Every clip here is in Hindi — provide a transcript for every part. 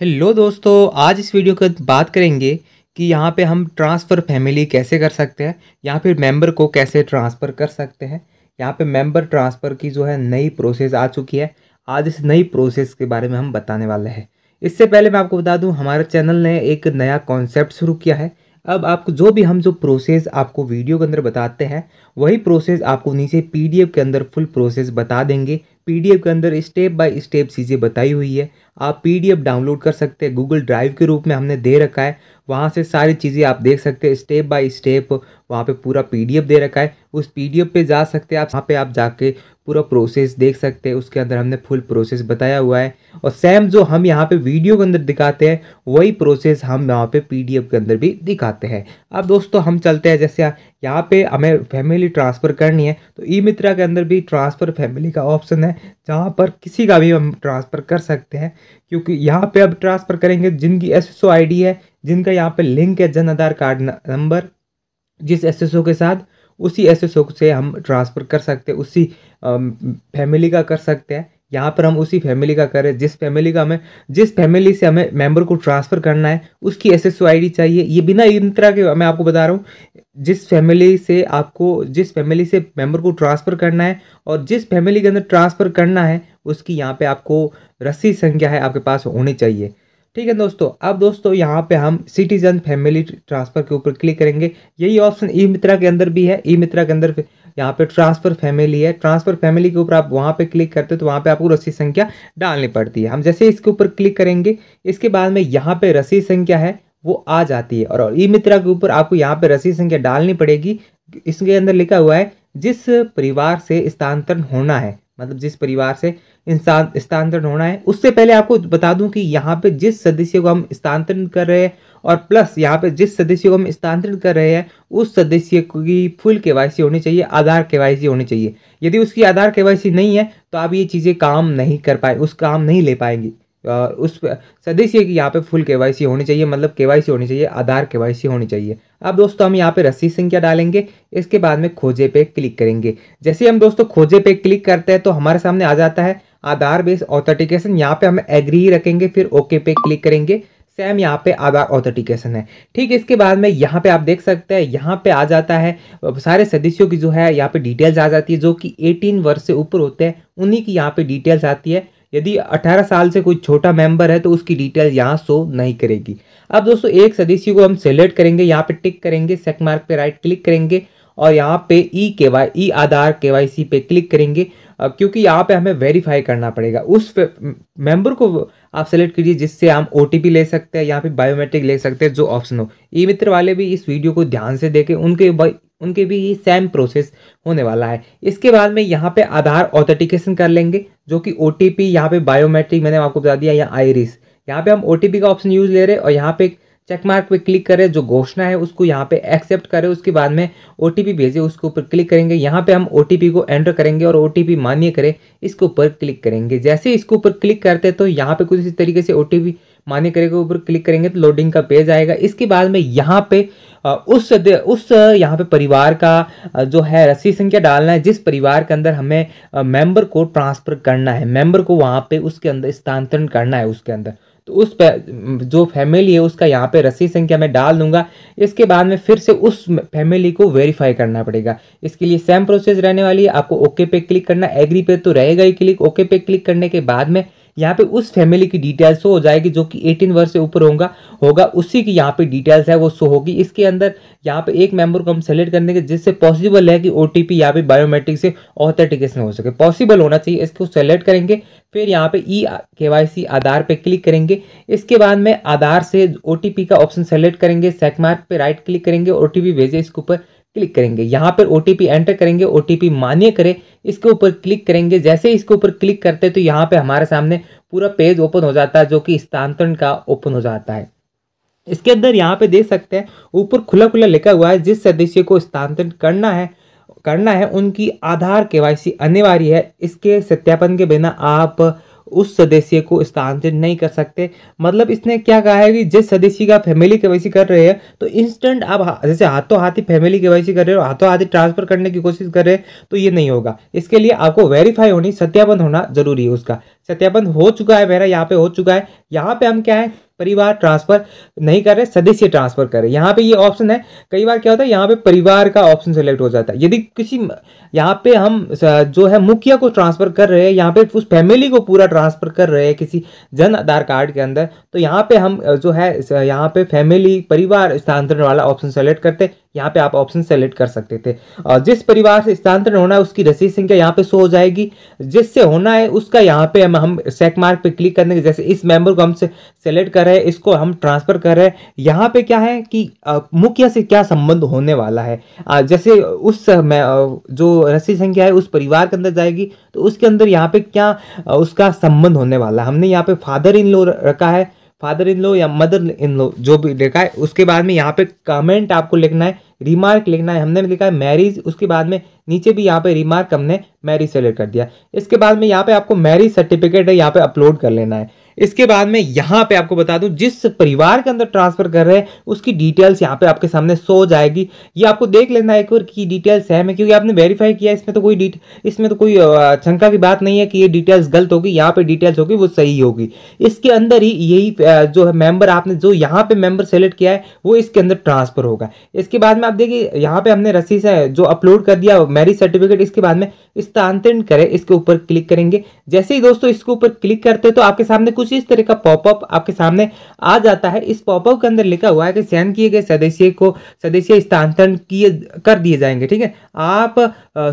हेलो दोस्तों आज इस वीडियो के बात करेंगे कि यहाँ पे हम ट्रांसफ़र फैमिली कैसे कर सकते हैं यहाँ फिर मेंबर को कैसे ट्रांसफ़र कर सकते हैं यहाँ पे मेंबर ट्रांसफ़र की जो है नई प्रोसेस आ चुकी है आज इस नई प्रोसेस के बारे में हम बताने वाले हैं इससे पहले मैं आपको बता दूँ हमारे चैनल ने एक नया कॉन्सेप्ट शुरू किया है अब आपको जो भी हम जो प्रोसेस आपको वीडियो के अंदर बताते हैं वही प्रोसेस आपको नीचे पीडीएफ के अंदर फुल प्रोसेस बता देंगे पीडीएफ के अंदर स्टेप बाय स्टेप चीज़ें बताई हुई है आप पीडीएफ डाउनलोड कर सकते हैं गूगल ड्राइव के रूप में हमने दे रखा है वहाँ से सारी चीज़ें आप देख सकते हैं स्टेप बाय स्टेप वहाँ पे पूरा पीडीएफ दे रखा है उस पीडीएफ पे जा सकते हैं आप वहाँ पे आप जाके पूरा प्रोसेस देख सकते हैं उसके अंदर हमने फुल प्रोसेस बताया हुआ है और सेम जो हम यहाँ पे वीडियो के अंदर दिखाते हैं वही प्रोसेस हम यहाँ पे पीडीएफ के अंदर भी दिखाते हैं अब दोस्तों हम चलते हैं जैसे यहाँ पे हमें फैमिली ट्रांसफ़र करनी है तो ई मित्रा के अंदर भी ट्रांसफ़र फैमिली का ऑप्शन है जहाँ पर किसी का भी हम ट्रांसफ़र कर सकते हैं क्योंकि यहाँ पे अब ट्रांसफ़र करेंगे जिनकी एस एस है जिनका यहाँ पे लिंक है जन आधार कार्ड नंबर जिस एस के साथ उसी एस से हम ट्रांसफ़र कर सकते हैं उसी फैमिली का कर सकते हैं यहाँ पर हम उसी फैमिली का करें जिस फैमिली का हमें जिस फैमिली से हमें मेंबर को ट्रांसफ़र करना है उसकी एस एस चाहिए ये बिना इन तरह के मैं आपको बता रहा हूँ जिस फैमिली से आपको जिस फैमिली से मेंबर को ट्रांसफ़र करना है और जिस फैमिली के अंदर ट्रांसफ़र करना है उसकी यहाँ पे आपको रसीद संख्या है आपके पास होनी चाहिए ठीक है दोस्तों अब दोस्तों यहाँ पे हम सिटीजन फैमिली ट्रांसफर के ऊपर क्लिक करेंगे यही ऑप्शन ई e मित्रा के अंदर भी है ई e मित्रा के अंदर यहाँ पे ट्रांसफर फैमिली है ट्रांसफर फैमिली के ऊपर आप वहाँ पे क्लिक करते हो तो वहाँ पे आपको रसीद संख्या डालनी पड़ती है हम जैसे इसके ऊपर क्लिक करेंगे इसके बाद में यहाँ पे रसीद संख्या है वो आ जाती है और ई e मित्रा के ऊपर आपको यहाँ पे रसीद संख्या डालनी पड़ेगी इसके अंदर लिखा हुआ है जिस परिवार से स्थानांतरण होना है मतलब जिस परिवार से इंसान स्थानांतरण होना है उससे पहले आपको बता दूं कि यहाँ पे जिस सदस्य को हम स्थानांतरण कर रहे हैं और प्लस यहाँ पे जिस सदस्य को हम स्थानांतरण कर रहे हैं उस सदस्य की फुल के होनी चाहिए आधार के होनी चाहिए यदि उसकी आधार के नहीं है तो आप ये चीज़ें काम नहीं कर पाए उस काम नहीं ले पाएंगी उस सदस्य ये कि यहाँ पे फुल केवाईसी होनी चाहिए मतलब केवाईसी होनी चाहिए आधार केवाईसी होनी चाहिए अब दोस्तों हम यहाँ पे रसीद संख्या डालेंगे इसके बाद में खोजे पे क्लिक करेंगे जैसे हम दोस्तों खोजे पे क्लिक करते हैं तो हमारे सामने आ जाता है आधार बेस्ड ऑथेंटिकेशन यहाँ पे हम एग्री रखेंगे फिर ओके पे क्लिक करेंगे सेम यहाँ पे आधार ऑथेंटिकेशन है ठीक इसके बाद में यहाँ पे आप देख सकते हैं यहाँ पे आ जाता है सारे सदस्यों की जो है यहाँ पे डिटेल्स आ जाती है जो कि 18 वर्ष से ऊपर होते हैं उन्हीं की यहाँ पे डिटेल्स आती है यदि 18 साल से कोई छोटा मेंबर है तो उसकी डिटेल यहाँ शो नहीं करेगी अब दोस्तों एक सदस्य को हम सेलेक्ट करेंगे यहाँ पे टिक करेंगे सेक मार्क पे राइट क्लिक करेंगे और यहाँ पे ई के वाई ई आधार के वाई सी पे क्लिक करेंगे क्योंकि यहाँ पे हमें वेरीफाई करना पड़ेगा उस मेंबर को आप सेलेक्ट कीजिए जिससे हम ओ ले सकते हैं यहाँ पे बायोमेट्रिक ले सकते हैं जो ऑप्शन हो ई मित्र वाले भी इस वीडियो को ध्यान से देखें उनके उनके भी ये सेम प्रोसेस होने वाला है इसके बाद में यहाँ पे आधार ऑथेंटिकेशन कर लेंगे जो कि ओ टी पी यहाँ पे बायोमेट्रिक मैंने आपको बता दिया या आईरिस यहाँ पे हम ओ टी पी का ऑप्शन यूज़ ले रहे हैं और यहाँ पे चेक मार्क पे क्लिक करें जो घोषणा है उसको यहाँ पे एक्सेप्ट करें उसके बाद में ओ टी पी भेजें उसके ऊपर क्लिक करेंगे यहाँ पे हम ओ टी पी को एंटर करेंगे और ओ टी पी मान्य करें इसके ऊपर क्लिक करेंगे जैसे इसके ऊपर क्लिक करते हैं तो यहाँ पे कुछ इस तरीके से ओ टी पी मान्य करेगा ऊपर क्लिक करेंगे तो लोडिंग का पेज आएगा इसके बाद में यहाँ पे उस उस यहाँ पे परिवार का जो है रसीद संख्या डालना है जिस परिवार के अंदर हमें मेंबर को ट्रांसफ़र करना है मेंबर को वहाँ पे उसके अंदर स्थानांतरण करना है उसके अंदर तो उस पे जो फैमिली है उसका यहाँ पे रसीद संख्या मैं डाल दूंगा इसके बाद में फिर से उस फैमिली को वेरीफाई करना पड़ेगा इसके लिए सेम प्रोसेस रहने वाली है आपको ओके पे क्लिक करना एग्री पे तो रहेगा ही क्लिक ओके पे क्लिक करने के बाद में यहाँ पे उस फैमिली की डिटेल्स हो जाएगी जो कि 18 वर्ष से ऊपर होगा होगा उसी की यहाँ पे डिटेल्स है वो शो होगी इसके अंदर यहाँ पे एक मेंबर को हम सेलेक्ट करने के जिससे पॉसिबल है कि ओ टी यहाँ पे बायोमेट्रिक से ऑथेंटिकेशन हो सके पॉसिबल होना चाहिए इसको सेलेक्ट करेंगे फिर यहाँ पे ई e के आधार पे क्लिक करेंगे इसके बाद में आधार से ओ का ऑप्शन सेलेक्ट करेंगे सेक मार्क पे राइट क्लिक करेंगे ओ टी भेजे इसके ऊपर क्लिक करेंगे यहाँ पर ओ एंटर करेंगे ओ मान्य करें इसके ऊपर क्लिक करेंगे जैसे इसके ऊपर क्लिक करते हैं तो यहाँ पे हमारे सामने पूरा पेज ओपन हो जाता है जो कि स्थानांतरण का ओपन हो जाता है इसके अंदर यहाँ पे देख सकते हैं ऊपर खुला खुला लिखा हुआ है जिस सदस्य को स्थानांतरण करना है करना है उनकी आधार के अनिवार्य है इसके सत्यापन के बिना आप उस सदस्य को स्थानांतरित नहीं कर सकते मतलब इसने क्या कहा है कि जिस सदस्य का फैमिली के कर रहे हैं तो इंस्टेंट आप जैसे हाथों हाथी फैमिली के कर रहे हो हाथों हाथी ट्रांसफर करने की कोशिश कर रहे हैं तो ये नहीं होगा इसके लिए आपको वेरीफाई होनी सत्यापन होना जरूरी है उसका सत्यापन हो चुका है मेरा यहाँ पे हो चुका है यहाँ पे हम क्या है परिवार ट्रांसफर नहीं कर रहे सदस्य ट्रांसफर कर रहे यहाँ पे ये ऑप्शन है कई बार क्या होता है यहाँ पे परिवार का ऑप्शन सेलेक्ट हो जाता है यदि किसी यहाँ पे हम जो है मुखिया को ट्रांसफर कर रहे हैं यहाँ पे उस फैमिली को पूरा ट्रांसफर कर रहे हैं किसी जन आधार कार्ड के अंदर तो यहाँ पे हम जो है यहाँ पे फैमिली परिवार स्थानांतरण वाला ऑप्शन सेलेक्ट करते यहाँ पे आप ऑप्शन सेलेक्ट कर सकते थे और जिस परिवार से स्थानांतरण होना है उसकी रसीद संख्या यहाँ पे शो हो जाएगी जिससे होना है उसका यहाँ पे हम हम सेक मार्क पे क्लिक करने के जैसे इस मेंबर को हम से सेलेक्ट कर रहे हैं इसको हम ट्रांसफर कर रहे हैं यहाँ पे क्या है कि मुखिया से क्या संबंध होने वाला है आ, जैसे उस जो रसीद संख्या है उस परिवार के अंदर जाएगी तो उसके अंदर यहाँ पे क्या उसका संबंध होने वाला है हमने यहाँ पे फादर इन लो रखा है फादर इन लो या मदर इन लो जो भी लिखा है उसके बाद में यहाँ पे कमेंट आपको लिखना है रिमार्क लिखना है हमने लिखा है मैरिज उसके बाद में नीचे भी यहाँ पे रिमार्क हमने मैरिज सेलेक्ट कर दिया इसके बाद में यहाँ पे आपको मैरिज सर्टिफिकेट है यहाँ पे अपलोड कर लेना है इसके बाद में यहां पे आपको बता दूं जिस परिवार के अंदर ट्रांसफर कर रहे हैं उसकी डिटेल्स यहाँ पे आपके सामने सो जाएगी ये आपको देख लेना एक और की डिटेल्स है में क्योंकि आपने वेरीफाई किया इसमें तो कोई इसमें तो कोई शंका की बात नहीं है कि ये डिटेल्स गलत होगी यहाँ पे डिटेल्स होगी वो सही होगी इसके अंदर ही यही जो है मेंबर आपने जो यहाँ पे मेंबर सेलेक्ट किया है वो इसके अंदर ट्रांसफर होगा इसके बाद में आप देखिए यहाँ पे हमने रसीद जो अपलोड कर दिया मैरिज सर्टिफिकेट इसके बाद में स्थानांतरण करें इसके ऊपर क्लिक करेंगे जैसे ही दोस्तों इसके ऊपर क्लिक करते हैं तो आपके सामने कुछ कुछ इस तरह का पॉपअप आपके सामने आ जाता है इस पॉपअप के अंदर लिखा हुआ है कि चयन किए गए सदस्य को सदस्य स्थानांतरण किए कर दिए जाएंगे ठीक है आप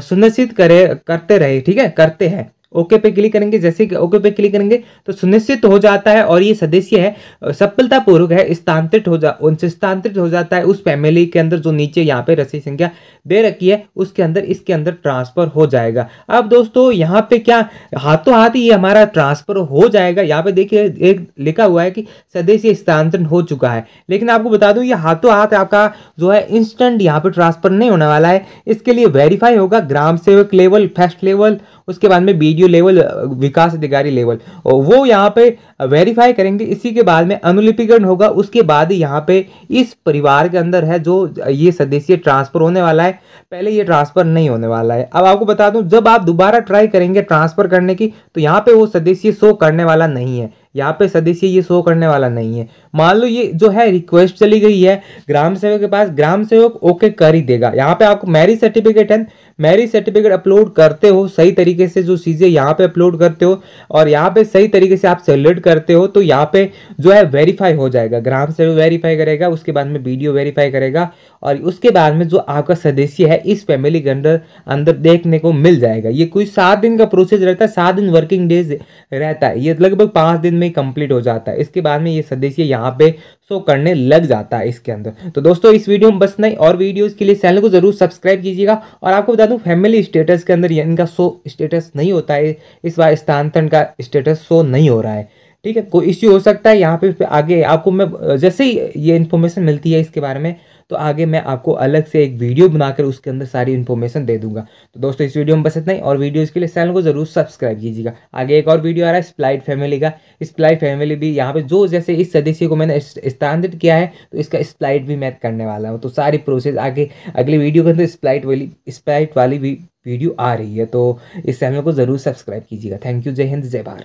सुनिश्चित करे करते रहे ठीक है करते हैं ओके पे क्लिक करेंगे जैसे कि ओके पे क्लिक करेंगे तो सुनिश्चित हो जाता है और ये सदस्य है सफलतापूर्वक है स्थानांतरित हो जा उनसे स्थानांतरित हो जाता है उस फैमिली के अंदर जो नीचे यहाँ पे रसी संख्या दे रखी है उसके अंदर इसके अंदर ट्रांसफर हो जाएगा अब दोस्तों यहाँ पे क्या हाथों हाथ ये हमारा ट्रांसफर हो जाएगा यहाँ पे देखिए एक लिखा हुआ है कि सदस्य स्थानांतरण हो चुका है लेकिन आपको बता दूँ ये हाथों हाथ आपका जो है इंस्टेंट यहाँ पे ट्रांसफर नहीं होने वाला है इसके लिए वेरीफाई होगा ग्राम सेवक लेवल फर्स्ट लेवल उसके बाद में बीडीओ लेवल विकास अधिकारी लेवल वो यहाँ पे वेरीफाई करेंगे इसी के बाद में अनुलिपिकरण होगा उसके बाद यहाँ पे इस परिवार के अंदर है जो ये सदस्य ट्रांसफर होने वाला है पहले ये ट्रांसफर नहीं होने वाला है अब आपको बता दूं जब आप दोबारा ट्राई करेंगे ट्रांसफर करने की तो यहाँ पे वो सदस्य शो करने वाला नहीं है यहाँ पे सदस्य ये शो करने वाला नहीं है मान लो ये जो है रिक्वेस्ट चली गई है ग्राम सेवक के पास ग्राम सेवक ओके कर ही देगा यहाँ पे आपको मैरिज सर्टिफिकेट है मैरिज सर्टिफिकेट अपलोड करते हो सही तरीके से जो चीज़ें यहाँ पे अपलोड करते हो और यहाँ पे सही तरीके से आप सेलेक्ट करते हो तो यहाँ पे जो है वेरीफाई हो जाएगा ग्राम सेवक वेरीफाई करेगा उसके बाद में वीडियो वेरीफाई करेगा और उसके बाद में जो आपका सदस्य है इस फैमिली के अंदर अंदर देखने को मिल जाएगा ये कोई सात दिन का प्रोसेस रहता है सात दिन वर्किंग डेज रहता है ये लगभग पाँच दिन में में कंप्लीट हो जाता है इसके बाद में ये सदस्य यहाँ पे शो करने लग जाता है इसके अंदर तो दोस्तों इस वीडियो में बस नहीं और वीडियोस के लिए चैनल को जरूर सब्सक्राइब कीजिएगा और आपको बता दूं फैमिली स्टेटस के अंदर इनका शो स्टेटस नहीं होता है इस बार स्थानांतरण का स्टेटस शो नहीं हो रहा है ठीक है कोई इश्यू हो सकता है यहाँ पे आगे आपको मैं जैसे ही ये इन्फॉर्मेशन मिलती है इसके बारे में तो आगे मैं आपको अलग से एक वीडियो बनाकर उसके अंदर सारी इन्फॉर्मेशन दे दूंगा तो दोस्तों इस वीडियो में बस इतना ही और वीडियोज़ के लिए चैनल को जरूर सब्सक्राइब कीजिएगा आगे एक और वीडियो आ रहा है स्प्लाइट फैमिली का स्प्लाइट फैमिली भी यहाँ पर जो जैसे इस सदस्य को मैंने स्थानांतरित किया है तो इसका स्प्लाइट भी मैं करने वाला हूँ तो सारी प्रोसेस आगे अगली वीडियो के अंदर स्प्लाइट वाली स्प्लाइट वाली भी वीडियो आ रही है तो इस चैनल को ज़रूर सब्सक्राइब कीजिएगा थैंक यू जय हिंद जय भारत